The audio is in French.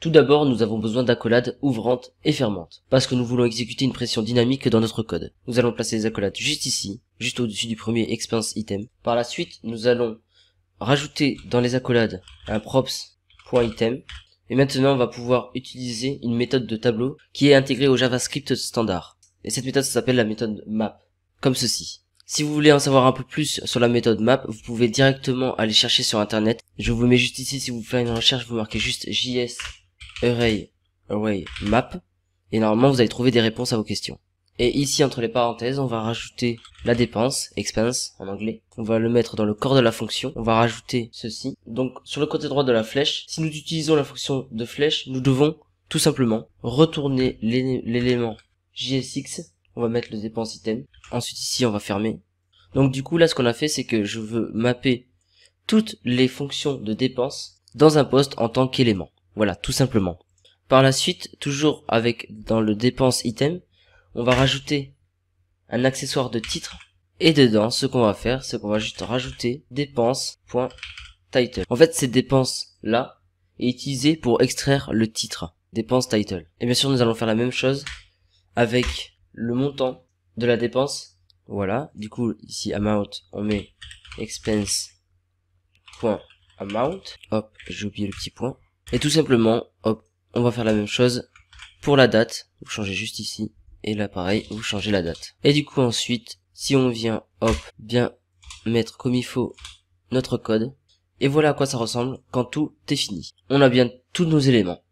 Tout d'abord, nous avons besoin d'accolades ouvrantes et fermantes, parce que nous voulons exécuter une pression dynamique dans notre code. Nous allons placer les accolades juste ici, juste au-dessus du premier expense item. Par la suite, nous allons rajouter dans les accolades un props.item. Et maintenant, on va pouvoir utiliser une méthode de tableau qui est intégrée au JavaScript standard. Et cette méthode s'appelle la méthode map, comme ceci. Si vous voulez en savoir un peu plus sur la méthode map, vous pouvez directement aller chercher sur internet. Je vous mets juste ici, si vous faites une recherche, vous marquez juste JS Array Array Map. Et normalement, vous allez trouver des réponses à vos questions. Et ici, entre les parenthèses, on va rajouter la dépense, expense en anglais. On va le mettre dans le corps de la fonction. On va rajouter ceci. Donc, sur le côté droit de la flèche, si nous utilisons la fonction de flèche, nous devons tout simplement retourner l'élément JSX on va mettre le dépense item. Ensuite ici on va fermer. Donc du coup là ce qu'on a fait c'est que je veux mapper toutes les fonctions de dépense dans un poste en tant qu'élément. Voilà, tout simplement. Par la suite, toujours avec dans le dépense item, on va rajouter un accessoire de titre. Et dedans, ce qu'on va faire, c'est qu'on va juste rajouter dépense.title. En fait, cette dépense là est utilisée pour extraire le titre, dépense title. Et bien sûr, nous allons faire la même chose avec le montant de la dépense. Voilà. Du coup, ici, amount, on met expense point amount. Hop, j'ai oublié le petit point. Et tout simplement, hop, on va faire la même chose pour la date. Vous changez juste ici. Et là, pareil, vous changez la date. Et du coup, ensuite, si on vient, hop, bien mettre comme il faut notre code. Et voilà à quoi ça ressemble quand tout est fini. On a bien tous nos éléments.